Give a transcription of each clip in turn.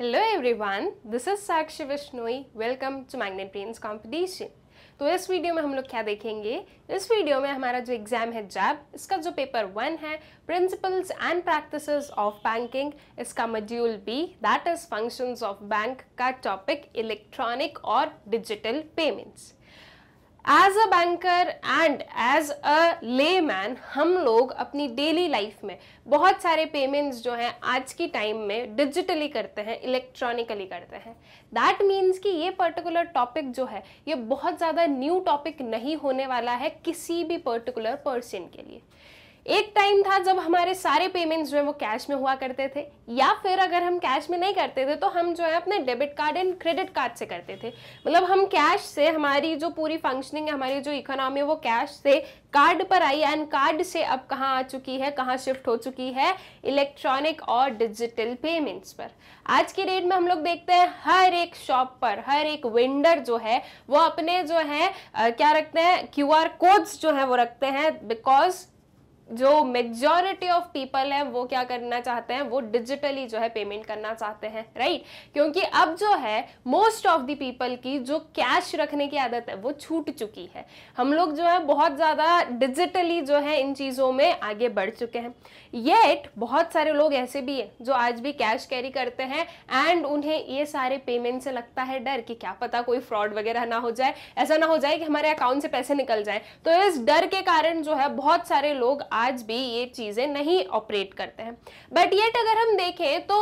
Hello everyone this is Sakshi Vishnoi welcome to Magnet Brains competition तो इस video में हम लोग क्या देखेंगे इस वीडियो में हमारा जो एग्ज़ाम है जैब इसका जो पेपर वन है principles and practices of banking इसका module B that is functions of bank का टॉपिक इलेक्ट्रॉनिक और digital payments as a banker and as a layman हम लोग अपनी डेली लाइफ में बहुत सारे पेमेंट्स जो हैं आज की टाइम में डिजिटली करते हैं इलेक्ट्रॉनिकली करते हैं दैट मीन्स कि ये पर्टिकुलर टॉपिक जो है ये बहुत ज़्यादा न्यू टॉपिक नहीं होने वाला है किसी भी पर्टिकुलर पर्सन के लिए एक टाइम था जब हमारे सारे पेमेंट्स जो है वो कैश में हुआ करते थे या फिर अगर हम कैश में नहीं करते थे तो हम जो है अपने debit card and credit card से करते थे मतलब हम कैश से हमारी जो पूरी फंक्शनिंग है हमारी जो इकोनॉमी है वो कैश से कार्ड पर आई एंड कार्ड से अब कहाँ आ चुकी है कहाँ शिफ्ट हो चुकी है इलेक्ट्रॉनिक और डिजिटल पेमेंट्स पर आज की डेट में हम लोग देखते हैं हर एक शॉप पर हर एक वेंडर जो है वो अपने जो है क्या रखते हैं क्यूआर कोड्स जो है वो रखते हैं बिकॉज जो मेजोरिटी ऑफ पीपल है वो क्या करना चाहते हैं वो डिजिटली जो है पेमेंट करना चाहते हैं राइट right? क्योंकि अब जो है मोस्ट ऑफ द पीपल की जो कैश रखने की आदत है वो छूट चुकी है हम लोग जो है बहुत ज़्यादा डिजिटली जो है इन चीज़ों में आगे बढ़ चुके हैं येट बहुत सारे लोग ऐसे भी हैं जो आज भी कैश कैरी करते हैं एंड उन्हें ये सारे पेमेंट से लगता है डर कि क्या पता कोई फ्रॉड वगैरह ना हो जाए ऐसा ना हो जाए कि हमारे अकाउंट से पैसे निकल जाए तो इस डर के कारण जो है बहुत सारे लोग आज भी ये चीज़ें नहीं ऑपरेट करते हैं बट येट अगर हम देखें तो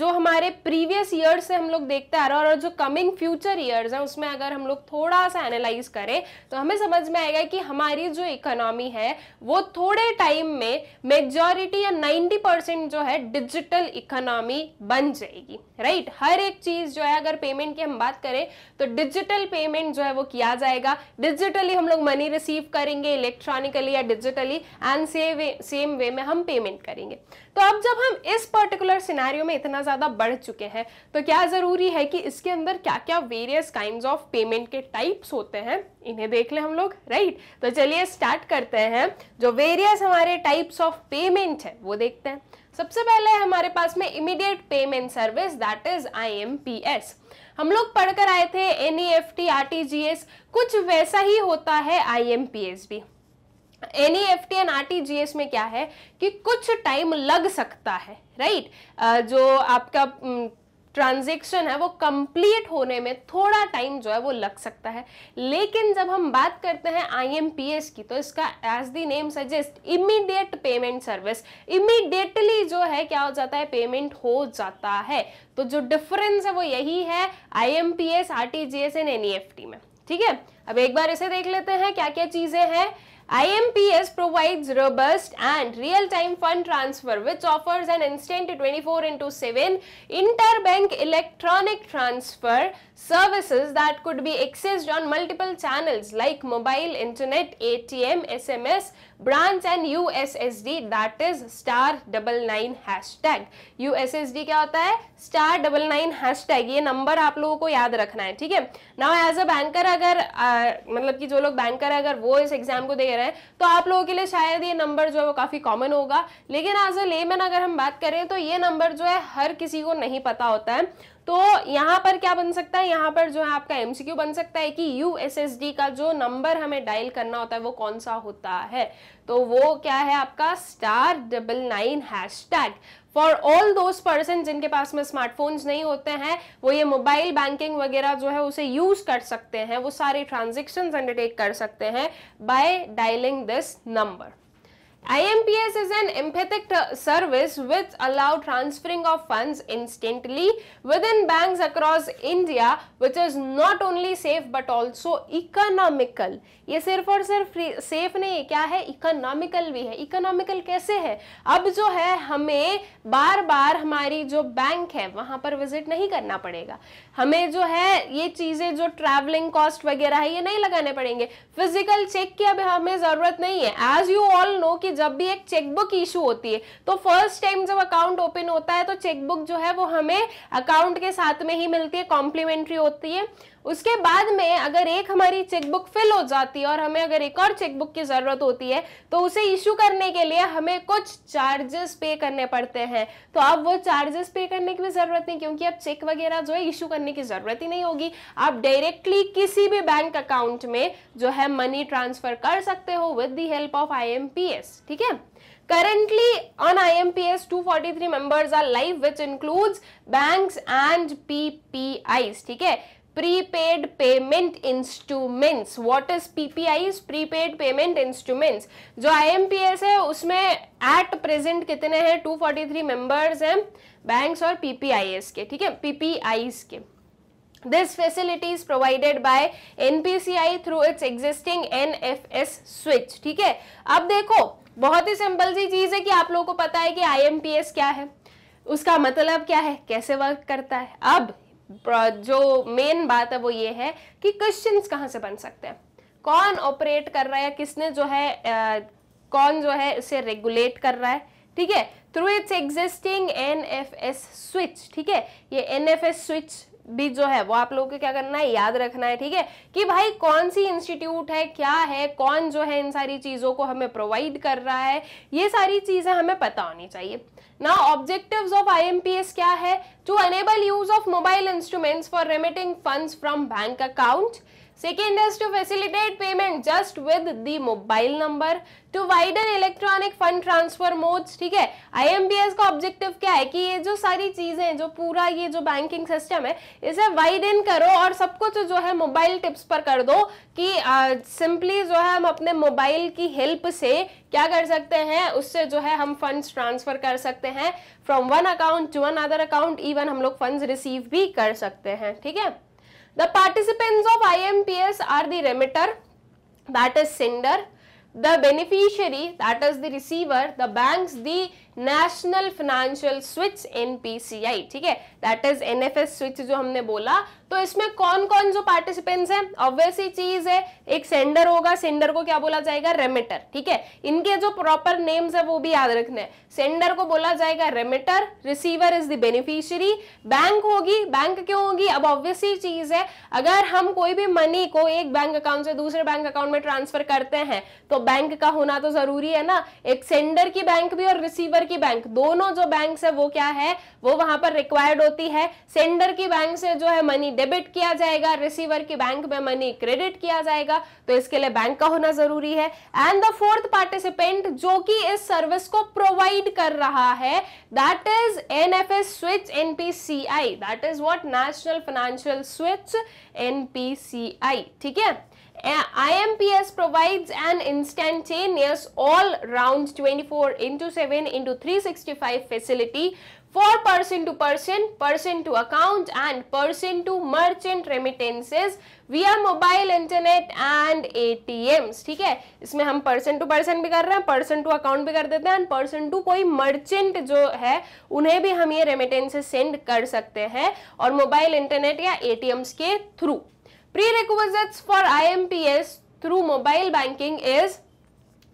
जो हमारे प्रीवियस ईयर से हम लोग देखते आ रहे हैं और जो कमिंग फ्यूचर ईयर्स हैं उसमें अगर हम लोग थोड़ा सा एनालाइज करें तो हमें समझ में आएगा कि हमारी जो इकोनॉमी है वो थोड़े टाइम में मेजॉरिटी या 90 परसेंट जो है डिजिटल इकोनॉमी बन जाएगी राइट हर एक चीज़ जो है अगर पेमेंट की हम बात करें तो डिजिटल पेमेंट जो है वो किया जाएगा डिजिटली हम लोग मनी रिसीव करेंगे इलेक्ट्रॉनिकली या digitally and same way same way में हम पेमेंट करेंगे तो अब जब हम इस पर्टिकुलर सिनेरियो में इतना ज़्यादा बढ़ चुके हैं तो क्या ज़रूरी है कि इसके अंदर क्या क्या वेरियस काइंड ऑफ पेमेंट के टाइप्स होते हैं इन्हें देख लें हम लोग राइट तो चलिए स्टार्ट करते हैं जो वेरियस हमारे टाइप्स ऑफ पेमेंट है वो देखते हैं सबसे पहले है हमारे पास में immediate payment service that is IMPS हम लोग पढ़कर आए थे N E F T R T G S कुछ वैसा ही होता है आई एम पी एस भी एन एंड आरटीजीएस में क्या है कि कुछ टाइम लग सकता है राइट जो आपका ट्रांजेक्शन है वो कंप्लीट होने में थोड़ा टाइम जो है वो लग सकता है लेकिन जब हम बात करते हैं आईएमपीएस की तो इसका as the name suggest immediate payment service immediately जो है क्या हो जाता है पेमेंट हो जाता है तो जो डिफरेंस है वो यही है आईएमपीएस आरटीजीएस एंड एनईएफटी में ठीक है अब एक बार इसे देख लेते हैं क्या क्या चीज़ें हैं IMPS provides robust and real-time fund transfer which offers an instant 24 into 7 interbank electronic transfer services that could be accessed on multiple channels like mobile, internet, ATM, SMS, branch and USSD that is star double nine hash tag USSD क्या होता है star double nine hash tag ये number आप लोगों को याद रखना है ठीक है नाउ एज अ बैंकर अगर आ, मतलब कि जो लोग बैंकर अगर वो इस एग्जाम को दे रहे हैं तो आप लोगों के लिए शायद ये नंबर जो है वो काफ़ी कॉमन होगा लेकिन एज अ लेमैन अगर हम बात करें तो ये नंबर जो है हर किसी को नहीं पता होता है तो यहाँ पर क्या बन सकता है यहाँ पर जो है आपका एमसीक्यू बन सकता है कि यूएसएसडी का जो नंबर हमें डायल करना होता है वो कौन सा होता है तो वो क्या है आपका star double nine hash tag for all those person जिनके पास में स्मार्टफोन्स नहीं होते हैं वो ये मोबाइल बैंकिंग वगैरह जो है उसे यूज कर सकते हैं वो सारे ट्रांजेक्शन अंडरटेक कर सकते हैं by dialling this number IMPS is an empathic service which allow transferring of funds instantly within banks across India which is not only safe but also economical. ये सिर्फ और सिर्फ सेफ नहीं है क्या है इकोनॉमिकल भी है इकोनॉमिकल कैसे है अब जो है हमें बार बार हमारी जो बैंक है वहाँ पर विजिट नहीं करना पड़ेगा हमें जो है ये चीज़ें जो ट्रैवलिंग कॉस्ट वगैरह है ये नहीं लगाने पड़ेंगे फिजिकल चेक की अब हमें ज़रूरत नहीं है एज यू ऑल नो कि जब भी एक चेकबुक इशू होती है तो फर्स्ट टाइम जब अकाउंट ओपन होता है तो चेकबुक जो है वो हमें अकाउंट के साथ में ही मिलती है कॉम्प्लीमेंट्री होती है उसके बाद में अगर एक हमारी चेकबुक फिल हो जाती है और हमें अगर एक और चेकबुक की ज़रूरत होती है तो उसे इशू करने के लिए हमें कुछ चार्जेस पे करने पड़ते हैं तो अब वो चार्जेस पे करने की भी ज़रूरत नहीं क्योंकि अब चेक वगैरह जो है इशू करने की ज़रूरत ही नहीं होगी आप डायरेक्टली किसी भी बैंक अकाउंट में जो है मनी ट्रांसफ़र कर सकते हो with the help of I ठीक है currently on IMPS 243 members are live which includes banks and PPIs ठीक है prepaid payment instruments what is PPI is prepaid payment instruments जो IMPS है उसमें एट प्रेजेंट कितने हैं 243 मेंबर्स हैं बैंक्स और PPIs के ठीक है PPIs के This facility is provided by NPCI through its existing NFS switch. ठीक है अब देखो बहुत ही सिंपल सी चीज़ है कि आप लोगों को पता है कि IMPS क्या है उसका मतलब क्या है कैसे वर्क करता है अब जो मेन बात है वो ये है कि क्वेश्चन कहाँ से बन सकते हैं कौन ऑपरेट कर रहा है किसने जो है आ, कौन जो है उसे रेगुलेट कर रहा है ठीक है through its existing N F S switch ठीक है ये एन एफ एस स्विच भी जो है वो आप लोगों को क्या करना है याद रखना है ठीक है कि भाई कौन सी इंस्टीट्यूट है क्या है कौन जो है इन सारी चीज़ों को हमें प्रोवाइड कर रहा है ये सारी चीज़ें हमें पता होनी चाहिए ना ऑब्जेक्टिव्स ऑफ आईएमपीएस क्या है to enable use of mobile instruments for remitting funds from bank account Second is to facilitate payment just with the mobile number. To widen electronic fund transfer modes. ठीक है IMPS का objective क्या है कि ये जो सारी चीज़ें हैं जो पूरा ये जो बैंकिंग सिस्टम है इसे वाइडन करो और सब कुछ जो है मोबाइल टिप्स पर कर दो कि सिंपली जो है हम अपने मोबाइल की हेल्प से क्या कर सकते हैं उससे जो है हम फंड्स ट्रांसफ़र कर सकते हैं from one account to one other account even हम लोग फंड्स रिसीव भी कर सकते हैं ठीक है थीके? The participants of IMPS are the remitter that is sender, the beneficiary that is the receiver, the banks, the national financial switch npci theek hai that is nfs switch jo humne bola तो इसमें कौन कौन जो participants हैं obviously चीज है एक sender होगा सेंडर को क्या बोला जाएगा रेमिटर ठीक है इनके जो प्रॉपर नेम्स है वो भी याद रखना है सेंडर को बोला जाएगा remitter receiver is the beneficiary bank होगी बैंक क्यों होगी अब ऑब्वियसली चीज है अगर हम कोई भी मनी को एक बैंक अकाउंट से दूसरे बैंक अकाउंट में ट्रांसफर करते हैं तो बैंक का होना तो जरूरी है ना एक सेंडर की बैंक भी और रिसीवर की बैंक दोनों जो बैंक है वो क्या है वो वहां पर रिक्वायर्ड होती है सेंडर की बैंक से जो है मनी डेबिट किया जाएगा रिसीवर की बैंक में मनी क्रेडिट किया जाएगा तो इसके लिए बैंक का होना जरूरी है एंड द फोर्थ पार्टिसिपेंट जो कि इस सर्विस को प्रोवाइड कर रहा है that is N F S switch N P C I that is what national financial switch N P C I ठीक है I M P S provide N IMPS all round twenty four into seven into three sixty five facility for person to person, person to account and person to merchant remittances via mobile internet and ATMs ठीक है इसमें हम person to person भी कर रहे हैं person to account भी कर देते हैं and person to कोई merchant जो है उन्हें भी हम ये remittances send कर सकते हैं और mobile internet या ATMs के through prerequisites for IMPS through mobile banking is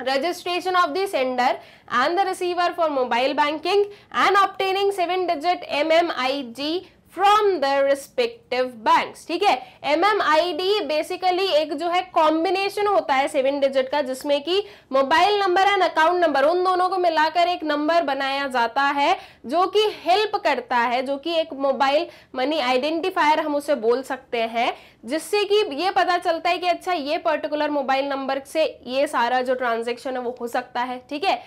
registration of the sender and the receiver for mobile banking and obtaining 7 digit MMIG from the respective bank ठीक है M M I D basically एक जो है combination होता है seven digit का जिसमें कि mobile number and account number उन दोनों को मिलाकर एक नंबर बनाया जाता है जो कि हेल्प करता है जो कि एक मोबाइल मनी आइडेंटिफायर हम उसे बोल सकते हैं जिससे कि ये पता चलता है कि अच्छा ये पर्टिकुलर मोबाइल नंबर से ये सारा जो ट्रांजेक्शन है वो हो सकता है ठीक है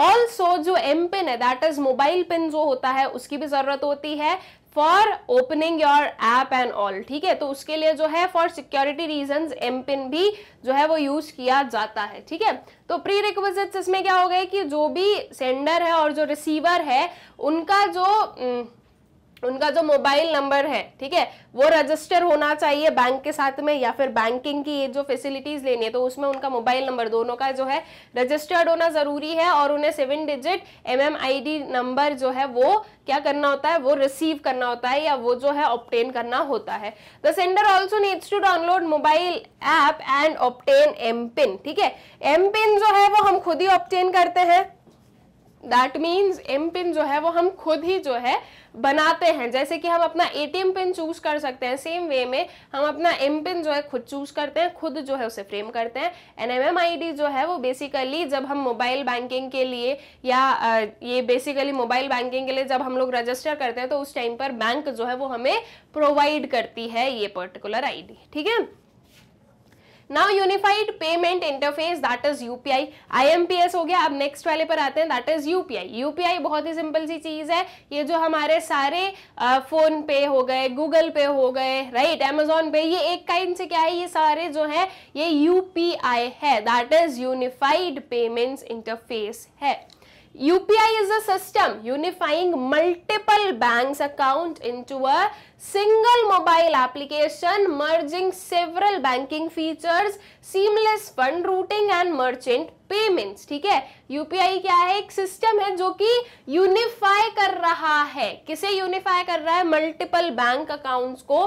ऑल्सो जो एम पिन है दैट इज मोबाइल पिन जो होता है उसकी भी जरूरत होती है for opening your app and all ठीक है तो उसके लिए जो है for security reason M pin भी जो है वो यूज किया जाता है ठीक है तो प्री रिक्वेस्ट इसमें क्या हो गए कि जो भी सेंडर है और जो रिसीवर है उनका जो न, हम्म, उनका जो मोबाइल नंबर है ठीक है वो रजिस्टर होना चाहिए बैंक के साथ में या फिर बैंकिंग की ये जो फैसिलिटीज लेनी है तो उसमें उनका मोबाइल नंबर दोनों का जो है रजिस्टर्ड होना जरूरी है और उन्हें सेवन डिजिट एमएमआईडी नंबर जो है वो क्या करना होता है वो रिसीव करना होता है या वो जो है ऑप्टेन करना होता है the sender also needs to download mobile app and obtain M pin ठीक है एम पिन जो है वो हम खुद ही ऑप्टेन करते हैं दैट मीन्स एम पिन जो है वो हम खुद ही जो है बनाते हैं जैसे कि हम अपना एटीएम पिन चूज कर सकते हैं सेम वे में हम अपना एम पिन जो है खुद चूज करते हैं खुद जो है उसे फ्रेम करते हैं एन एम जो है वो बेसिकली जब हम मोबाइल बैंकिंग के लिए या ये बेसिकली मोबाइल बैंकिंग के लिए जब हम लोग रजिस्टर करते हैं तो उस टाइम पर बैंक जो है वो हमें प्रोवाइड करती है ये पर्टिकुलर डी ठीक है now unified payment interface that is UPI IMPS हो गया अब नेक्स्ट वाले पर आते हैं दैट इज यूपीआई यूपीआई बहुत ही सिंपल सी चीज है ये जो हमारे सारे फोन पे हो गए गूगल पे हो गए राइट एमेजोन पे ये एक काइंड से क्या है ये सारे जो है ये यूपीआई है that is unified payments interface है UPI is a system unifying multiple banks account into a single mobile application merging several banking features seamless fund routing and merchant payments ठीक है UPI क्या है एक system है जो कि unify कर रहा है किसे unify कर रहा है multiple bank accounts को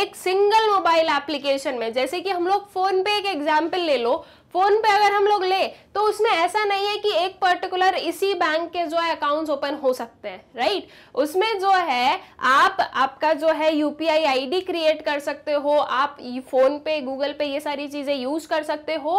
एक single mobile application में जैसे कि हम लोग फोन पे एक example ले लो फोन पे अगर हम लोग ले तो उसमें ऐसा नहीं है कि एक पर्टिकुलर इसी बैंक के जो है अकाउंट्स ओपन हो सकते हैं राइट उसमें जो है आप आपका जो है यूपीआई आईडी क्रिएट कर सकते हो आप फोन पे गूगल पे ये सारी चीजें यूज कर सकते हो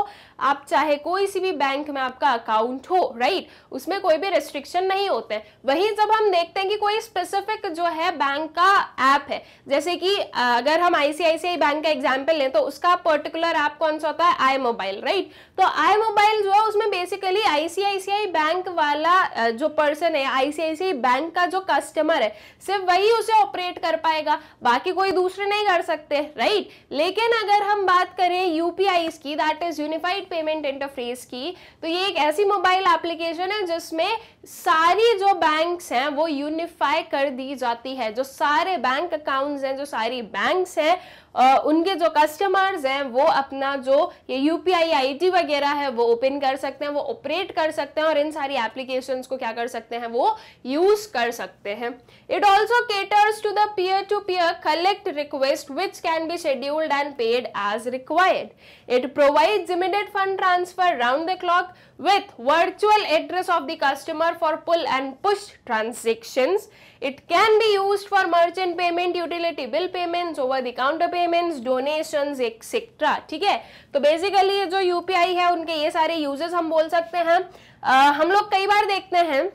आप चाहे कोई सी भी बैंक में आपका अकाउंट हो राइट उसमें कोई भी रेस्ट्रिक्शन नहीं होते वही जब हम देखते हैं कि कोई स्पेसिफिक जो है बैंक का ऐप है जैसे कि अगर हम आईसीआईसीआई बैंक का एग्जाम्पल लें तो उसका पर्टिकुलर ऐप कौन सा होता है आई मोबाइल राइट राइट तो आई मोबाइल जो है उसमें बेसिकली आईसीआईसीआई बैंक वाला जो पर्सन है आईसीआईसीआई बैंक का जो कस्टमर है सिर्फ वही उसे ऑपरेट कर पाएगा बाकी कोई दूसरे नहीं कर सकते राइट लेकिन अगर हम बात करें यूपीआई की that is unified payment interface की तो ये एक ऐसी मोबाइल एप्लीकेशन है जिसमें सारी जो बैंक हैं वो यूनिफाई कर दी जाती है जो सारे बैंक अकाउंट्स हैं जो सारी बैंक्स हैं आ, उनके जो कस्टमर्स हैं वो अपना जो ये यू पी आई वगैरह है वो ओपन कर सकते हैं वो ऑपरेट कर सकते हैं और इन सारी एप्लीकेशन को क्या कर सकते हैं वो यूज कर सकते हैं it also caters to the to peer collect request which can be scheduled and paid as required it provide immediate fund transfer round the clock with virtual address of the customer for pull and push transaction It can be used for merchant payment, utility bill payments, over the counter payments, donations, etc. ठीक है तो basically ये जो UPI है उनके ये सारे uses हम बोल सकते हैं आ, हम लोग कई बार देखते हैं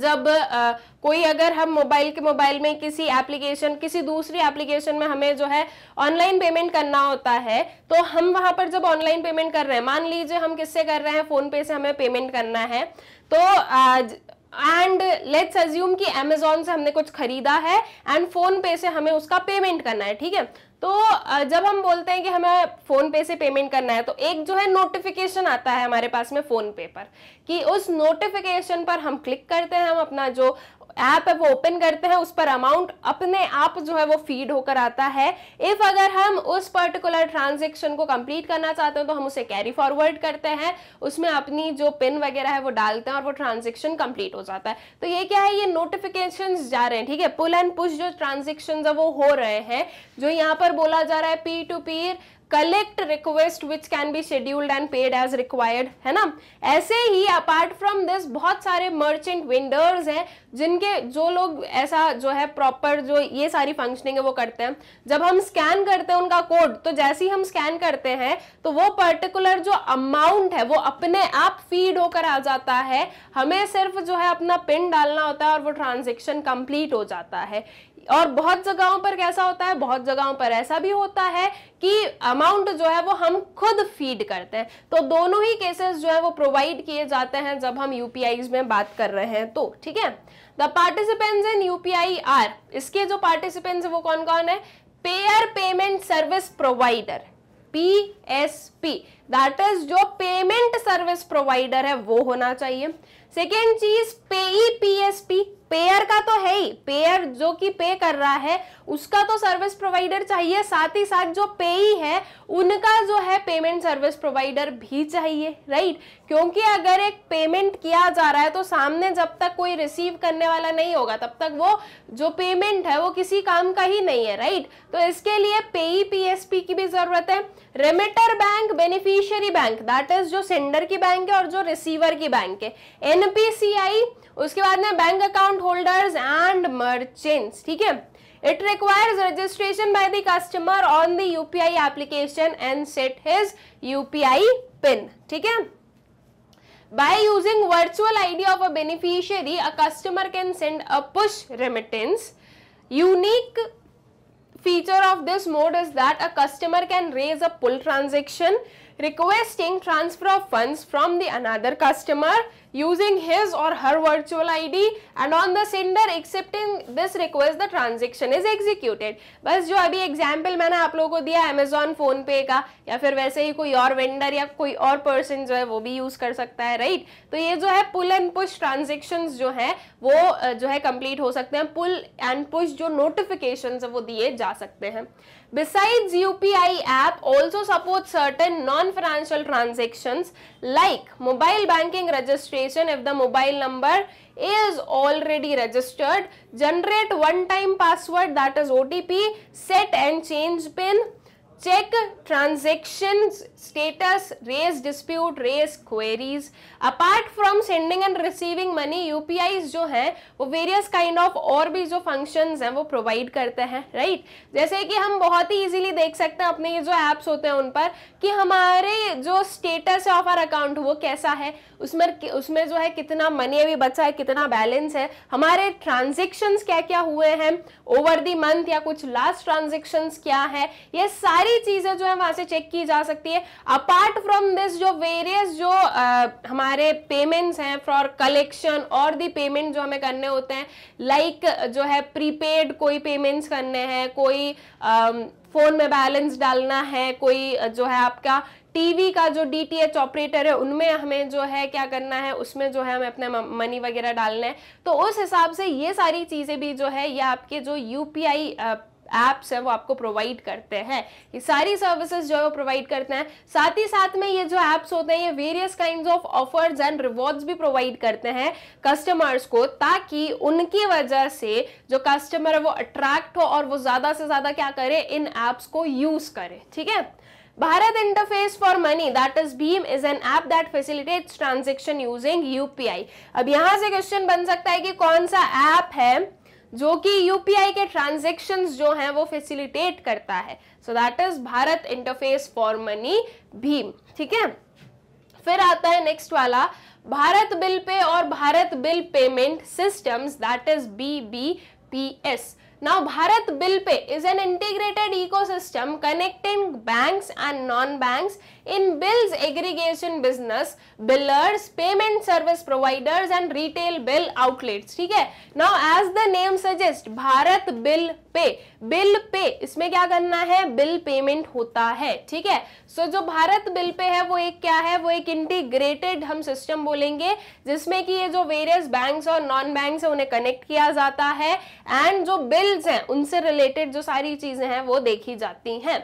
जब आ, कोई अगर हम मोबाइल के मोबाइल में किसी एप्लीकेशन किसी दूसरी एप्लीकेशन में हमें जो है ऑनलाइन पेमेंट करना होता है तो हम वहां पर जब ऑनलाइन पेमेंट कर रहे हैं मान लीजिए हम किससे कर रहे हैं फोन पे से हमें पेमेंट करना है तो आज एंड लेट्स अज्यूम कि अमेजोन से हमने कुछ खरीदा है एंड फोन पे से हमें उसका पेमेंट करना है ठीक है तो जब हम बोलते हैं कि हमें फ़ोन पे से पेमेंट करना है तो एक जो है नोटिफिकेशन आता है हमारे पास में फ़ोन पे पर कि उस नोटिफिकेशन पर हम क्लिक करते हैं हम अपना जो ऐप है वो ओपन करते हैं उस पर अमाउंट अपने आप जो है वो फीड होकर आता है इफ अगर हम उस पर्टिकुलर ट्रांजेक्शन को कंप्लीट करना चाहते हैं तो हम उसे कैरी फॉरवर्ड करते हैं उसमें अपनी जो पिन वगैरह है वो डालते हैं और वो ट्रांजेक्शन कंप्लीट हो जाता है तो ये क्या है ये नोटिफिकेशन जा रहे हैं ठीक है पुल एंड पुश जो ट्रांजेक्शन है वो हो रहे हैं जो यहाँ पर बोला जा रहा है P to peer collect request which can be scheduled and paid as required है ना ऐसे ही अपार्ट फ्रॉम दिस बहुत सारे मर्चेंट वेंडर्स हैं जिनके जो लोग ऐसा जो है प्रॉपर जो ये सारी फंक्शनिंग है वो करते हैं जब हम स्कैन करते हैं उनका कोड तो जैसे ही हम स्कैन करते हैं तो वो पर्टिकुलर जो अमाउंट है वो अपने आप फीड होकर आ जाता है हमें सिर्फ जो है अपना पिन डालना होता है और वो ट्रांजेक्शन कंप्लीट हो जाता है और बहुत जगहों पर कैसा होता है बहुत जगहों पर ऐसा भी होता है कि अमाउंट जो है वो हम खुद फीड करते हैं तो दोनों ही केसेस जो है वो प्रोवाइड किए जाते हैं जब हम यूपीआई में बात कर रहे हैं तो ठीक है the participants in UPI are इसके जो पार्टिसिपेंट्स वो कौन कौन है payer payment service provider P that is जो पेमेंट सर्विस प्रोवाइडर है वो होना चाहिए सेकेंड चीज पेई पी एस पी पेयर का तो है ही पेयर जो कि पे कर रहा है उसका तो सर्विस प्रोवाइडर चाहिए साथ ही साथ जो पेई है उनका जो है पेमेंट सर्विस प्रोवाइडर भी चाहिए राइट क्योंकि अगर एक पेमेंट किया जा रहा है तो सामने जब तक कोई रिसीव करने वाला नहीं होगा तब तक वो जो पेमेंट है वो किसी काम का ही नहीं है राइट तो इसके लिए पेई पीएसपी की भी जरूरत है remitter bank beneficiary bank that is जो सेंडर की बैंक है और जो रिसीवर की बैंक है एनपीसीआई उसके बाद में bank account account holders and merchants ठीक है it requires registration by the customer on the UPI application and set his UPI pin ठीक है by using virtual ID of a beneficiary a customer can send a push remittance unique feature of this mode is that a customer can raise a pull transaction requesting transfer of funds from the another customer using his or her virtual ID and on the sender accepting this request the transaction is executed. बस जो अभी example मैंने आप लोगों को दिया Amazon phone pay का या फिर वैसे ही कोई और vendor या कोई और person जो है वो भी use कर सकता है right? तो ये जो है pull and push transactions जो है वो जो है complete हो सकते हैं pull and push जो notifications है वो दिए जा सकते हैं besides upi app also supports certain non financial transactions like mobile banking registration if the mobile number is already registered. Generate one time password that is OTP, set and change pin check transactions status raise dispute raise queries apart from sending and receiving money UPIs जो हैं वो various kind of और भी जो functions हैं वो provide करते हैं right जैसे कि हम बहुत ही easily देख सकते हैं अपने ये जो apps होते हैं उन पर कि हमारे जो status है of our account वो कैसा है उसमें उसमें जो है कितना money अभी बचा है कितना balance है हमारे transactions क्या क्या हुए हैं over the month या कुछ last transactions क्या है ये सारे सारी चीजें जो है वहां से चेक की जा सकती है अपार्ट फ्रॉम दिस जो वेरियस जो आ, हमारे पेमेंट्स हैं फॉर कलेक्शन और दी पेमेंट जो हमें करने होते हैं लाइक like, जो है प्रीपेड कोई पेमेंट्स करने हैं कोई आ, फ़ोन में बैलेंस डालना है कोई जो है आपका टीवी का जो डीटीएच ऑपरेटर है उनमें हमें जो है क्या करना है उसमें जो है हमें अपने मनी वगैरह डालना है तो उस हिसाब से ये सारी चीज़ें भी जो है ये आपके जो यूपीआई एप्स हैं वो आपको प्रोवाइड करते हैं ये सारी सर्विसेज जो है वो प्रोवाइड करते हैं साथ ही साथ में ये जो एप्स होते हैं ये various kind of offers and rewards भी प्रोवाइड करते हैं कस्टमर्स को ताकि उनकी वजह से जो कस्टमर है वो अट्रैक्ट हो और वो ज़्यादा से ज़्यादा क्या करे इन एप्स को यूज़ करे ठीक है Bharat interface for money that is भीम is an app that facilitate transaction using UPI अब यहाँ से क्वेश्चन बन सकता है कि कौन सा ऐप है जो कि यूपीआई के ट्रांजेक्शन जो हैं वो फेसिलिटेट करता है so that is Bharat interface for money भीम ठीक है फिर आता है नेक्स्ट वाला भारत बिल पे और Bharat bill payment systems that is B B P S now bharat bill pay is an integrated ecosystem connecting banks and non banks in bills aggregation business billers payment service providers and retail bill outlets. ठीक है now as the name suggests, Bharat bill pay bill pay इसमें क्या करना है bill payment होता है ठीक है सो जो भारत बिल पे है वो एक क्या है वो एक इंटीग्रेटेड हम सिस्टम बोलेंगे जिसमें कि ये जो वेरियस बैंक और नॉन बैंक है उन्हें कनेक्ट किया जाता है एंड जो बिल्स हैं उनसे रिलेटेड जो सारी चीजें हैं वो देखी जाती हैं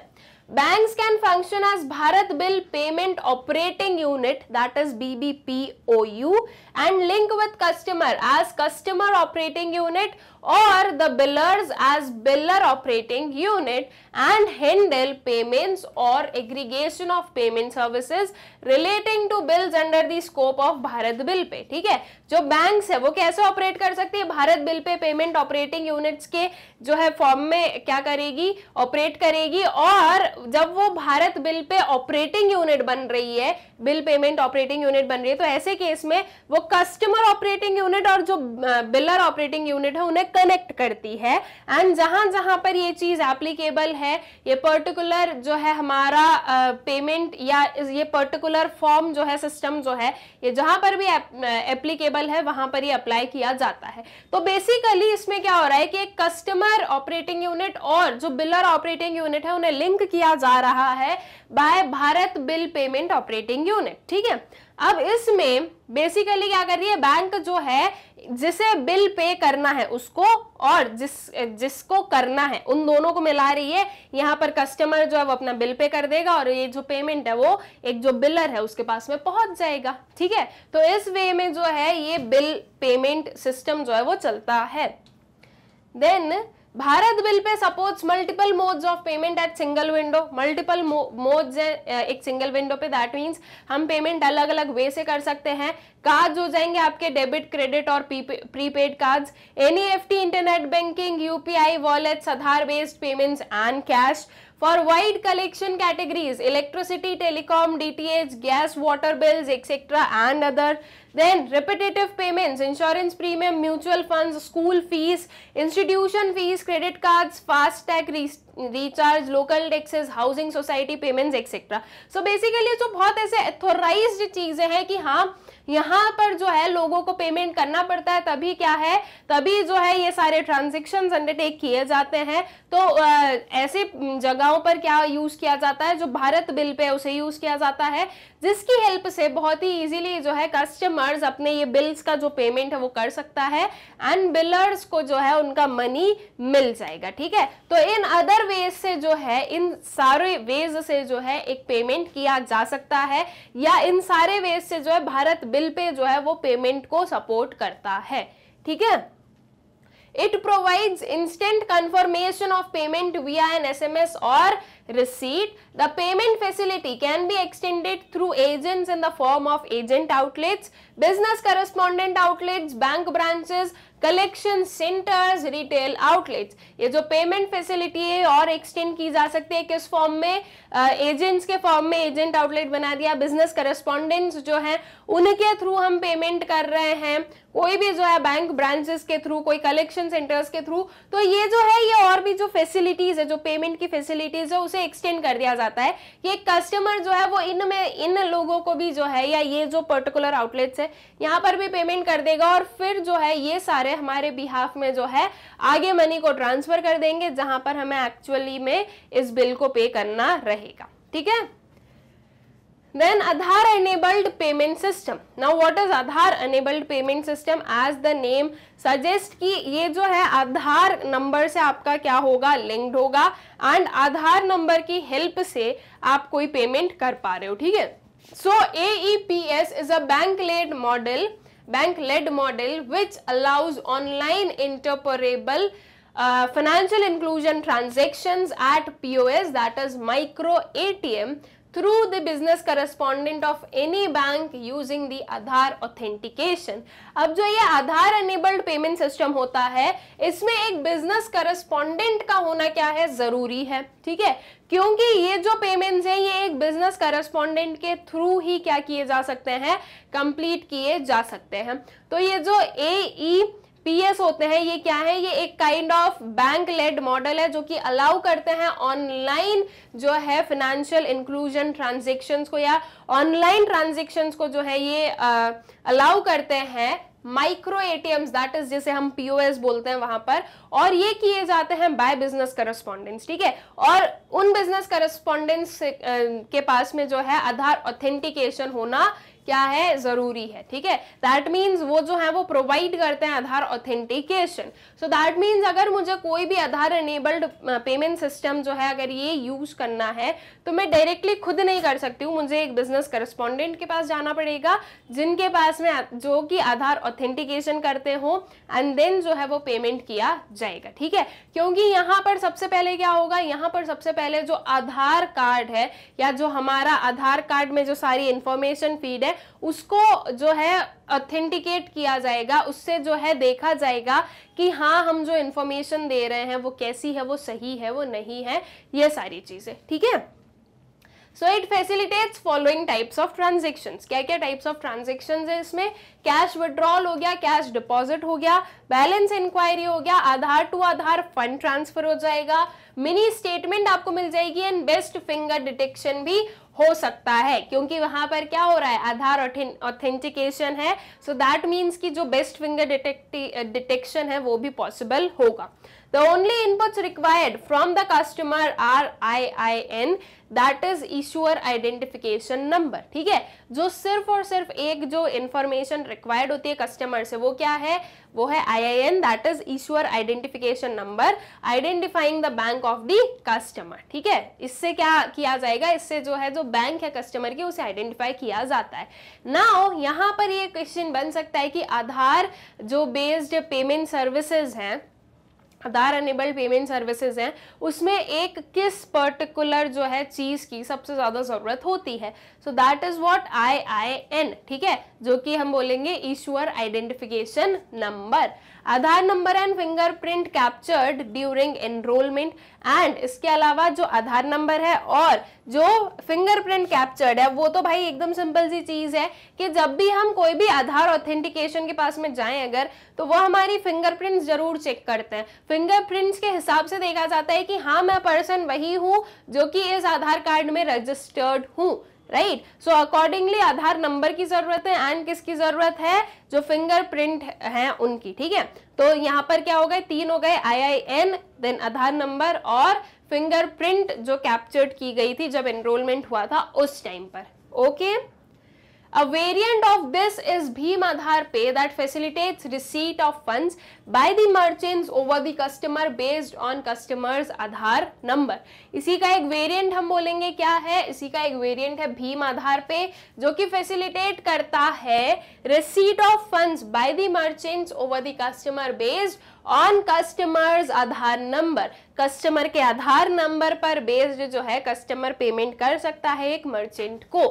Banks can function as Bharat Bill Payment Operating Unit that is BBPOU and link with customer as customer operating unit or the billers as biller operating unit and handle payments or aggregation of payment services relating to bills under the scope of Bharat Bill Pay theek hai jo banks hai wo kaise operate kar sakti hai bharat bill pay payment operating units ke jo hai form mein kya karegi operate karegi aur jab wo bharat bill pay operating unit ban rahi hai bill payment operating unit ban rahi hai to aise case mein wo customer operating unit और जो बिलर operating unit है उन्हें connect करती है and जहां जहां पर ये चीज एप्लीकेबल है ये पर्टिकुलर जो है हमारा पेमेंट uh, या ये पर्टिकुलर फॉर्म जो है सिस्टम जो है ये जहां पर भी एप्लीकेबल है वहां पर ही अप्लाई किया जाता है तो बेसिकली इसमें क्या हो रहा है कि एक कस्टमर ऑपरेटिंग यूनिट और जो बिलर ऑपरेटिंग यूनिट है उन्हें लिंक किया जा रहा है by Bharat bill payment operating unit ठीक है अब इसमें बेसिकली क्या कर रही है बैंक जो है जिसे बिल पे करना है उसको और जिस जिसको करना है उन दोनों को मिला रही है यहाँ पर कस्टमर जो है वो अपना बिल पे कर देगा और ये जो पेमेंट है वो एक जो बिलर है उसके पास में पहुंच जाएगा ठीक है तो इस वे में जो है ये बिल पेमेंट सिस्टम जो है वो चलता है then Bharat bill pay suppose multiple modes of payment at single window multiple modes एक सिंगल विंडो पे दैट मीन्स हम पेमेंट अलग अलग वे से कर सकते हैं कार्ड हो जाएंगे आपके डेबिट क्रेडिट और prepaid cards NEFT F internet banking UPI wallets Aadhaar based payments and cash for wide collection categories electricity telecom DTH gas water bills etcetera and other than repetitive payment insurance premium mutual funds school fees institution fees credit card fast tag recharge local taxes housing society payment etcetera so basically जो बहुत ऐसे authorise चीज़ें हैं कि हाँ यहाँ पर जो है लोगों को पेमेंट करना पड़ता है तभी क्या है तभी जो है ये सारे ट्रांजेक्शन अंडरटेक किए जाते हैं तो आ, ऐसे जगहों पर क्या यूज किया जाता है जो भारत बिल पे उसे यूज किया जाता है जिसकी हेल्प से बहुत ही इजीली जो है कस्टमर्स अपने ये बिल्स का जो पेमेंट है वो कर सकता है एंड बिलर्स को जो है उनका मनी मिल जाएगा ठीक है तो इन अदर वेज से जो है इन सारे वेज से जो है एक पेमेंट किया जा सकता है या इन सारे वेज से जो है भारत बिल बिल पे जो है वो पेमेंट को सपोर्ट करता है ठीक है it provides instant confirmation of payment via an S M S और receipt the payment facility can be extended through agents in the form of agent outlets business correspondent outlets bank branches collection centres retail outlets ये जो payment facility है और extend की जा सकती है किस फॉर्म में एजेंट्स uh, के फॉर्म में एजेंट आउटलेट बना दिया बिजनेस करेस्पॉन्डेंट्स जो है उनके थ्रू हम पेमेंट कर रहे हैं कोई भी जो है बैंक ब्रांचेस के थ्रू कोई कलेक्शन सेंटर्स के थ्रू तो ये जो है ये और भी जो फैसिलिटीज है जो पेमेंट की फैसिलिटीज है उसे एक्सटेंड कर दिया जाता है ये कस्टमर जो है वो इनमें इन लोगों को भी जो है या ये जो पर्टिकुलर आउटलेट्स है यहाँ पर भी पेमेंट कर देगा और फिर जो है ये सारे हमारे बिहाफ में जो है आगे मनी को ट्रांसफर कर देंगे जहां पर हमें एक्चुअली में इस बिल को पे करना रहे रहेगा ठीक है then Aadhaar enabled payment system now what is Aadhaar enabled payment system as the name suggest कि ये जो है आधार नंबर से आपका क्या होगा लिंक्ड होगा एंड आधार नंबर की हेल्प से आप कोई पेमेंट कर पा रहे हो ठीक है so S is a bank led model bank led model which allows online interoperable uh, financial inclusion transactions at POS that is micro ATM through the business correspondent of any bank using the Aadhaar authentication. अब जो ये Aadhaar enabled payment system होता है इसमें एक business correspondent का होना क्या है ज़रूरी है ठीक है क्योंकि ये जो पेमेंट्स हैं ये एक बिजनेस करस्पॉन्डेंट के थ्रू ही क्या किए जा सकते हैं कंप्लीट किए जा सकते हैं तो ये जो ए ई पीएस होते हैं ये क्या है ये एक kind of bank led model है जो कि अलाउ करते हैं ऑनलाइन जो है फिनेंशियल इंक्लूजन ट्रांजेक्शन को या ऑनलाइन ट्रांजेक्शन को जो है ये अलाउ करते हैं माइक्रो एटीएम्स दैट इज जिसे हम पीओएस बोलते हैं वहां पर और ये किए जाते हैं बाय बिजनेस करस्पॉन्डेंस ठीक है और उन बिजनेस करस्पॉन्डेंस के पास में जो है आधार ऑथेंटिकेशन होना क्या है जरूरी है ठीक है दैट मीन्स वो जो है वो प्रोवाइड करते हैं Aadhaar authentication so that means अगर मुझे कोई भी आधार एनेबल्ड पेमेंट सिस्टम जो है अगर ये यूज करना है तो मैं डायरेक्टली खुद नहीं कर सकती हूँ मुझे एक बिजनेस करस्पॉन्डेंट के पास जाना पड़ेगा जिनके पास में जो कि आधार ऑथेंटिकेशन करते हो एंड देन जो है वो पेमेंट किया जाएगा ठीक है क्योंकि यहाँ पर सबसे पहले क्या होगा यहाँ पर सबसे पहले जो आधार कार्ड है या जो हमारा आधार कार्ड में जो सारी इंफॉर्मेशन फीड है है उसको जो है ऑथेंटिकेट किया जाएगा उससे जो है देखा जाएगा कि हाँ हम जो इंफॉर्मेशन दे रहे हैं वो कैसी है वो सही है वो नहीं है ये सारी चीज़ें ठीक है so it facilitates following types of transaction क्या क्या टाइप्स ऑफ ट्रांजेक्शन है इसमें कैश विड्रॉल हो गया कैश डिपॉजिट हो गया बैलेंस इंक्वायरी हो गया Aadhaar to Aadhaar fund transfer हो जाएगा मिनी स्टेटमेंट आपको मिल जाएगी एंड बेस्ट फिंगर डिटेक्शन भी हो सकता है क्योंकि वहां पर क्या हो रहा है आधार ऑथेंटिकेशन है सो दैट मीन्स कि जो बेस्ट फिंगर डिटेक्शन है वो भी पॉसिबल होगा The only inputs required from the customer are IIN that is issuer identification number ठीक है जो सिर्फ और सिर्फ एक जो information रिक्वायर्ड होती है कस्टमर से वो क्या है वो है I I N that is issuer identification number identifying the bank of the customer ठीक है इससे क्या किया जाएगा इससे जो है जो बैंक है कस्टमर की उसे आइडेंटिफाई किया जाता है नाउ यहाँ पर ये क्वेश्चन बन सकता है कि आधार जो बेस्ड पेमेंट सर्विसेज हैं आधार अनेबल्ड पेमेंट सर्विसेज हैं उसमें एक किस पर्टिकुलर जो है चीज़ की सबसे ज़्यादा ज़रूरत होती है so that is what I I N ठीक है जो कि हम बोलेंगे issuer identification number Aadhaar number and fingerprint captured during enrolment and इसके अलावा जो आधार नंबर है और जो फिंगरप्रिंट कैप्चर्ड है वो तो भाई एकदम सिंपल सी चीज़ है कि जब भी हम कोई भी आधार ऑथेंटिकेशन के पास में जाएं अगर तो वो हमारी फिंगरप्रिंट्स जरूर चेक करते हैं फिंगरप्रिंट्स के हिसाब से देखा जाता है कि हाँ मैं पर्सन वही हूँ जो कि इस आधार कार्ड में रजिस्टर्ड हूँ right so accordingly Aadhaar number की जरूरत है एंड किसकी जरूरत है जो फिंगरप्रिंट है उनकी ठीक है तो यहाँ पर क्या हो गए तीन हो गए I I N then Aadhaar number और फिंगरप्रिंट जो कैप्चर्ड की गई थी जब एनरोलमेंट हुआ था उस टाइम पर okay okay? A variant of this is Bhim Aadhaar Pay that facilitates receipt of funds by the merchants over the customer based on customers Aadhaar number. इसी का एक variant हम बोलेंगे क्या है इसी का एक variant है भीम आधार Pay जो कि facilitate करता है receipt of funds by the merchants over the customer based on customer's Aadhaar number. Customer के आधार number पर based जो है customer payment कर सकता है एक merchant को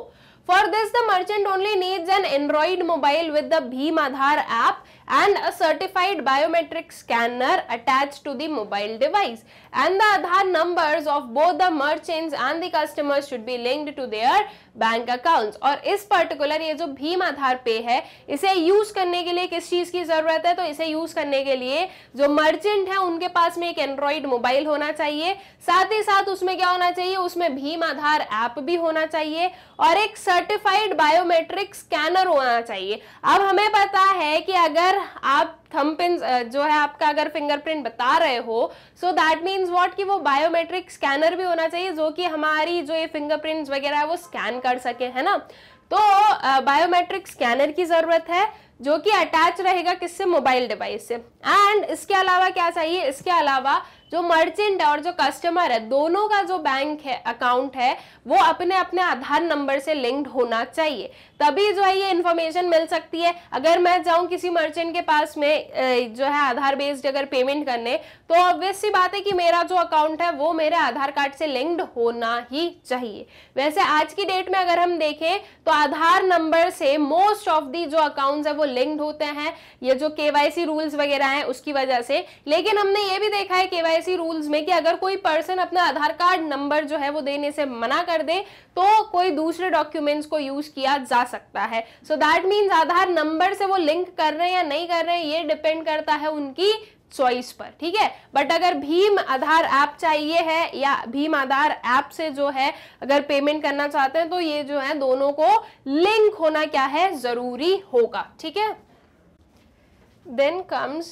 For this, the merchant only needs an Android mobile with the Bheem Aadhar app and a certified biometric scanner attached to the mobile device. And the Aadhaar numbers of both the merchants and the customers should be linked to their bank accounts और इस particular ये जो भीम आधार पे है इसे use करने के लिए किस चीज की जरूरत है तो इसे यूज करने के लिए जो मर्चेंट है उनके पास में एक एंड्रॉइड मोबाइल होना चाहिए साथ ही साथ उसमें क्या होना चाहिए उसमें भीम आधार ऐप भी होना चाहिए और एक सर्टिफाइड बायोमेट्रिक स्कैनर होना चाहिए अब हमें पता है कि अगर आप थम पिन जो है आपका अगर फिंगरप्रिंट बता रहे हो सो दैट मीन्स व्हाट कि वो बायोमेट्रिक स्कैनर भी होना चाहिए जो कि हमारी जो ये फिंगरप्रिंट्स वगैरह है वो स्कैन कर सके है ना तो बायोमेट्रिक uh, स्कैनर की ज़रूरत है जो कि अटैच रहेगा किससे मोबाइल डिवाइस से एंड इसके अलावा क्या चाहिए इसके अलावा जो मर्चेंट है और जो कस्टमर है दोनों का जो बैंक है अकाउंट है वो अपने अपने आधार नंबर से लिंक्ड होना चाहिए तभी जो है ये इन्फॉर्मेशन मिल सकती है अगर मैं जाऊं किसी मर्चेंट के पास में जो है आधार बेस्ड अगर पेमेंट करने तो ऑब्वियस सी बात है कि मेरा जो अकाउंट है वो मेरे आधार कार्ड से लिंक्ड होना ही चाहिए वैसे आज की डेट में अगर हम देखें तो आधार नंबर से मोस्ट ऑफ दी जो अकाउंट है वो लिंक्ड होते हैं ये जो केवाईसी रूल्स वगैरह हैं उसकी वजह से लेकिन हमने ये भी देखा है केवाई ऐसी रूल्स में कि अगर कोई पर्सन अपना आधार कार्ड नंबर जो है वो देने से मना कर दे तो कोई दूसरे डॉक्यूमेंट्स को यूज किया जा सकता है so that means Aadhaar number से वो लिंक कर रहे हैं या नहीं कर रहे हैं ये डिपेंड करता है उनकी चॉइस पर ठीक है बट अगर भीम आधार ऐप चाहिए है या भीम आधार ऐप से जो है अगर पेमेंट करना चाहते हैं तो ये जो है दोनों को लिंक होना क्या है जरूरी होगा ठीक है then comes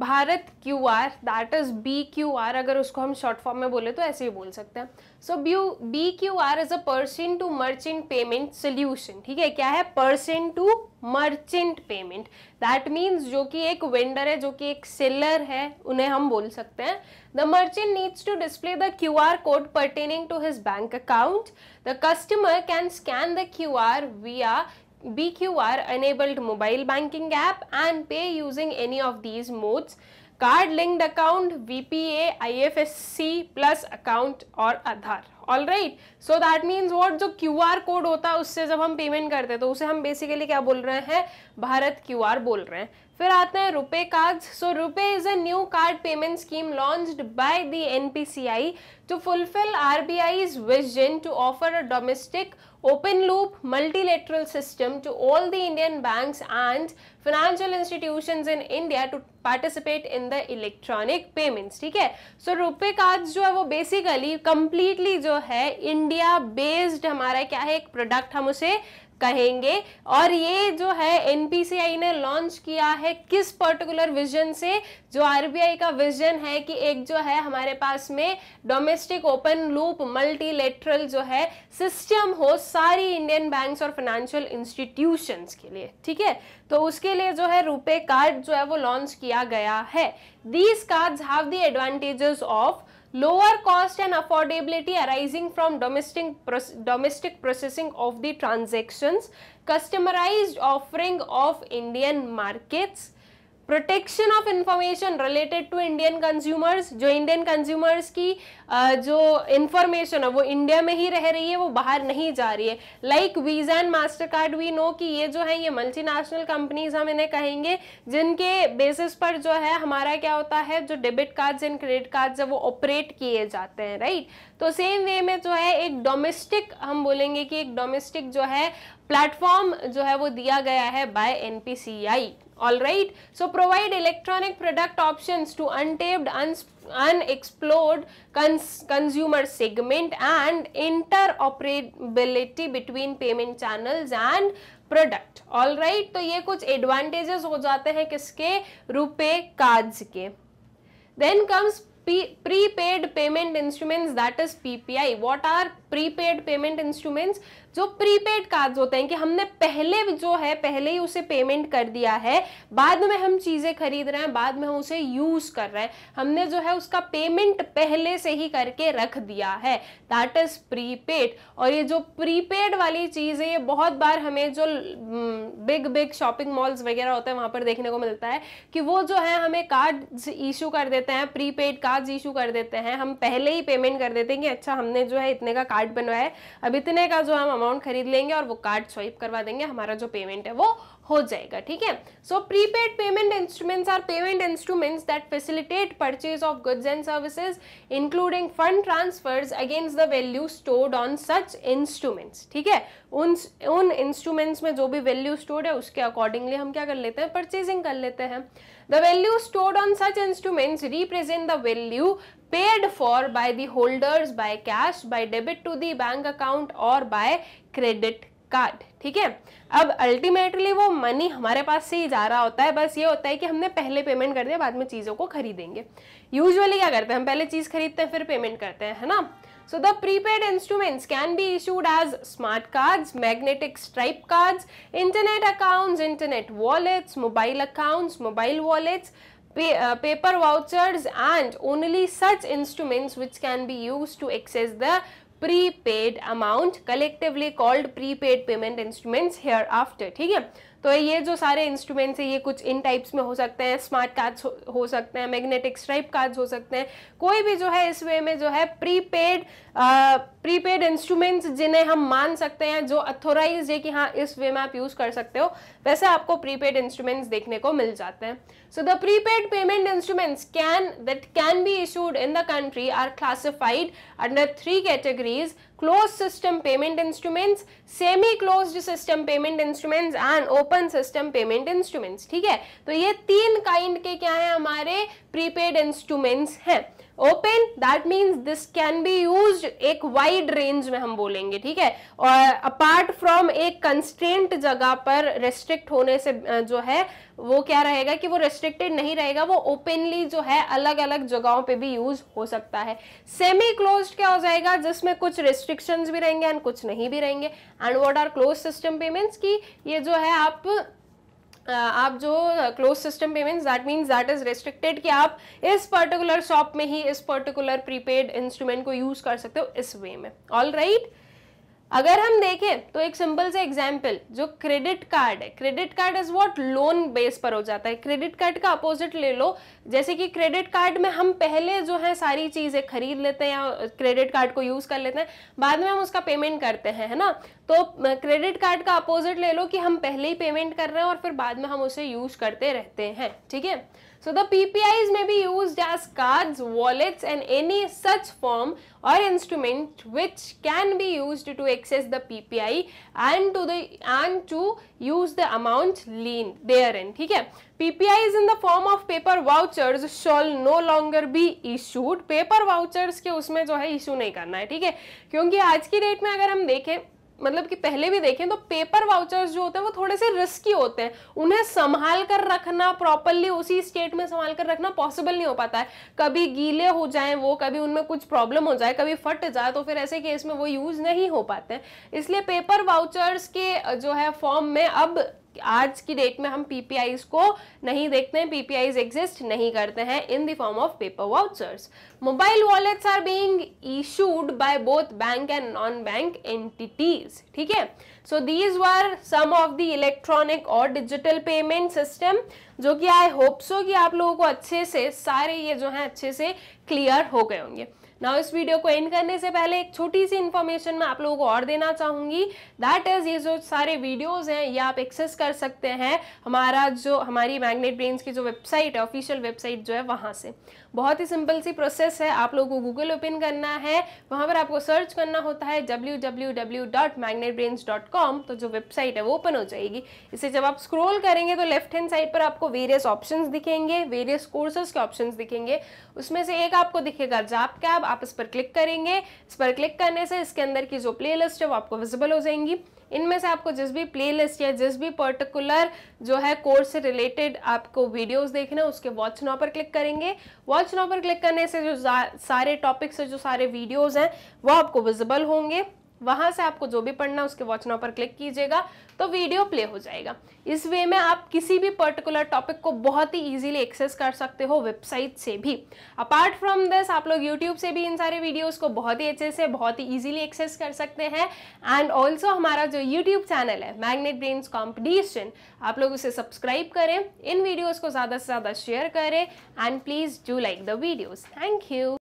Bharat Q R that is B Q R अगर उसको हम शॉर्ट फॉर्म में बोले तो ऐसे ही बोल सकते हैं so B B Q R is a person to merchant payment solution ठीक है क्या है person to merchant payment that means जो कि एक वेंडर है जो कि एक सेलर है उन्हें हम बोल सकते हैं the merchant needs to display the Q R code pertaining to his bank account the customer can scan the Q R we are BQR enabled mobile banking app and pay using any of these modes card linked account, VPA, IFSC plus account और Aadhaar all right so that means what जो Q R code होता है उससे जब हम payment करते हैं तो उसे हम बेसिकली क्या बोल रहे हैं भारत क्यू आर बोल रहे हैं फिर आते हैं RuPay card so RuPay is a new card payment scheme launched by the N P C I to fulfil R B I is vision to offer a domestic open loop multilateral system to all the Indian banks and financial institutions in India to participate in the electronic payments theek hai so RuPay cards jo hai wo basically completely jo hai india based hamara kya hai ek product hum use कहेंगे और ये जो है NPCI ने launch किया है किस particular vision से जो आरबीआई का विजन है कि एक जो है हमारे पास में डोमेस्टिक ओपन लूप मल्टीलेटरल जो है सिस्टम हो सारी इंडियन बैंक्स और फाइनेंशियल इंस्टीट्यूशंस के लिए ठीक है तो उसके लिए जो है रुपे कार्ड जो है वो लॉन्च किया गया है these cards have the advantages of lower cost and affordability arising from domestic, domestic processing of the transactions, customized offering of Indian markets, protection of information related to Indian consumers जो Indian consumers की जो information है वो India में ही रह रही है वो बाहर नहीं जा रही है like Visa and Mastercard we know कि ये जो है ये मल्टीनेशनल कंपनीज हम इन्हें कहेंगे जिनके बेसिस पर जो है हमारा क्या होता है जो debit cards and credit cards है वो ऑपरेट किए जाते हैं राइट तो सेम वे में जो है एक डोमेस्टिक हम बोलेंगे कि एक डोमेस्टिक जो है प्लेटफॉर्म जो है वो दिया गया है by NPCI all right so provide electronic product options to untapped, unexplored cons consumer segment and interoperability between payment channels and product all right तो ये कुछ एडवांटेजेस हो जाते हैं किसके रुपए कार्ड्स के then comes prepaid payment instruments that is PPI what are prepaid payment instruments जो prepaid cards होते हैं कि हमने पहले जो है पहले ही उसे पेमेंट कर दिया है बाद में हम चीज़ें खरीद रहे हैं बाद में हम उसे यूज़ कर रहे हैं हमने जो है उसका पेमेंट पहले से ही करके रख दिया है दैट इज़ प्रीपेड और ये जो प्रीपेड वाली चीज़ है ये बहुत बार हमें जो बिग बिग शॉपिंग मॉल्स वगैरह होते हैं वहां पर देखने को मिलता है कि वो जो है हमें कार्ड इशू कर देते हैं प्रीपेड कार्ड इशू कर देते हैं हम पहले ही पेमेंट कर देते हैं कि अच्छा हमने जो है इतने का कार्ड बनवाया है अब इतने का जो हम अमाउंट खरीद लेंगे और वो कार्ड स्वाइप करवा देंगे हमारा जो पेमेंट है वो हो जाएगा ठीक है so prepaid payment instruments are payment instruments that facilitate purchase of goods and services including fund transfers against the value stored on such instruments ठीक है उन उन इंस्ट्रूमेंट्स में जो भी वैल्यू स्टोर्ड है उसके अकॉर्डिंगली हम क्या कर लेते हैं परचेजिंग कर लेते हैं the value stored on such instruments represent the value paid for by the holders by cash by debit to the bank account और बाय क्रेडिट कार्ड ठीक है अब अल्टीमेटली वो मनी हमारे पास से ही जा रहा होता है बस ये होता है कि हमने पहले पेमेंट कर दिया बाद में चीज़ों को खरीदेंगे यूजुअली क्या करते हैं हम पहले चीज़ खरीदते हैं फिर पेमेंट करते हैं है ना so the prepaid instruments can be issued as smart cards magnetic stripe cards internet accounts internet wallets mobile accounts mobile wallets Uh, paper vouchers and only such instruments which can be used to access the prepaid amount collectively called prepaid payment instruments hereafter ठीक है तो ये जो सारे instruments हैं ये कुछ इन types में हो सकते हैं स्मार्ट कार्ड्स हो, हो सकते हैं मैग्नेटिक स्ट्राइप कार्ड्स हो सकते हैं कोई भी जो है इस वे में जो है प्रीपेड प्रीपेड इंस्ट्रूमेंट्स जिन्हें हम मान सकते हैं जो अथोराइज है कि हाँ इस वे में आप यूज़ कर सकते हो वैसे आपको प्रीपेड इंस्ट्रूमेंट्स देखने को मिल जाते हैं So the prepaid payment instruments can that can be issued in the country are classified under three categories closed system payment instruments, semi-closed system payment instruments and open system payment instruments theek hai to ye teen kind ke kya hai hamare prepaid instruments हैं open that means this can be use एक wide range में हम बोलेंगे ठीक है और apart from एक constant जगह पर रेस्ट्रिक्ट होने से जो है वो क्या रहेगा कि वो रेस्ट्रिक्टेड नहीं रहेगा वो ओपनली जो है अलग अलग जगहों पे भी यूज हो सकता है सेमी क्लोज क्या हो जाएगा जिसमें कुछ रिस्ट्रिक्शंस भी रहेंगे एंड कुछ नहीं भी रहेंगे and what are close system payments की ये जो है आप आप जो close system payments that means that is restricted कि आप इस पर्टिकुलर शॉप में ही इस पर्टिकुलर प्रीपेड इंस्ट्रूमेंट को यूज़ कर सकते हो इस वे में ऑल राइट right? अगर हम देखें तो एक सिंपल से एग्जाम्पल जो क्रेडिट कार्ड है credit card is what loan base पर हो जाता है क्रेडिट कार्ड का अपोजिट ले लो जैसे कि क्रेडिट कार्ड में हम पहले जो है सारी चीज़ें खरीद लेते हैं या क्रेडिट कार्ड को यूज़ कर लेते हैं बाद में हम उसका पेमेंट करते हैं है ना तो क्रेडिट कार्ड का अपोजिट ले लो कि हम पहले ही पेमेंट कर रहे हैं और फिर बाद में हम उसे यूज करते रहते हैं ठीक है So the PPIs may be used as cards, wallets and any such form or instrument which can be used to access the PPI and to the and to use the amount lien therein. ठीक है PPIs in the form of paper vouchers shall no longer be issued. Paper vouchers के उसमें जो है issue नहीं करना है ठीक है क्योंकि आज की डेट में अगर हम देखें मतलब कि पहले भी देखें तो पेपर वाउचर्स जो होते हैं वो थोड़े से रिस्की होते हैं उन्हें संभाल कर रखना प्रॉपरली उसी स्टेट में संभाल कर रखना पॉसिबल नहीं हो पाता है कभी गीले हो जाए वो कभी उनमें कुछ प्रॉब्लम हो जाए कभी फट जाए तो फिर ऐसे केस में वो यूज़ नहीं हो पाते इसलिए पेपर वाउचर्स के जो है फॉर्म में अब आज की डेट में हम पीपीआईज को नहीं देखते हैं पीपीआईज एग्जिस्ट नहीं करते हैं in the form of paper vouchers mobile wallets are being issued by both bank and non bank entities ठीक है so these were some of the electronic और डिजिटल पेमेंट सिस्टम जो कि आई होप सो कि आप लोगों को अच्छे से सारे ये जो हैं अच्छे से क्लियर हो गए होंगे ना इस वीडियो को एंड करने से पहले एक छोटी सी इन्फॉर्मेशन मैं आप लोगों को और देना चाहूंगी दैट इज़ ये जो सारे वीडियोज़ हैं ये आप एक्सेस कर सकते हैं हमारा जो हमारी मैग्नेट ब्रेन की जो वेबसाइट है ऑफिशियल वेबसाइट जो है वहां से बहुत ही सिंपल सी प्रोसेस है आप लोगों को गूगल ओपन करना है वहां पर आपको सर्च करना होता है www.magnetbrains.com तो जो वेबसाइट है वो ओपन हो जाएगी इसे जब आप स्क्रॉल करेंगे तो लेफ्ट हैंड साइड पर आपको वेरियस ऑप्शंस दिखेंगे वेरियस कोर्सेज के ऑप्शंस दिखेंगे उसमें से एक आपको दिखेगा जाप कैब आप इस पर क्लिक करेंगे इस पर क्लिक करने से इसके अंदर की जो प्ले है वो आपको विजिबल हो जाएंगी इनमें से आपको जिस भी प्लेलिस्ट या जिस भी पर्टिकुलर जो है कोर्स से रिलेटेड आपको वीडियोस देखना है उसके वॉच नाउ पर क्लिक करेंगे वॉच नाउ पर क्लिक करने से जो सारे टॉपिक्स से जो सारे वीडियोस हैं वो आपको विजिबल होंगे वहां से आपको जो भी पढ़ना उसके वॉच नाउ पर क्लिक कीजिएगा तो वीडियो प्ले हो जाएगा इस वे में आप किसी भी पर्टिकुलर टॉपिक को बहुत ही इजीली एक्सेस कर सकते हो वेबसाइट से भी अपार्ट फ्रॉम दिस आप लोग यूट्यूब से भी इन सारे वीडियोज़ को बहुत ही अच्छे से बहुत ही ईजिली एक्सेस कर सकते हैं एंड ऑल्सो हमारा जो यूट्यूब चैनल है मैग्नेट ब्रेन्स कॉम्पिटिशन आप लोग उसे सब्सक्राइब करें इन वीडियोज़ को ज़्यादा से ज़्यादा शेयर करें and please do like the videos thank you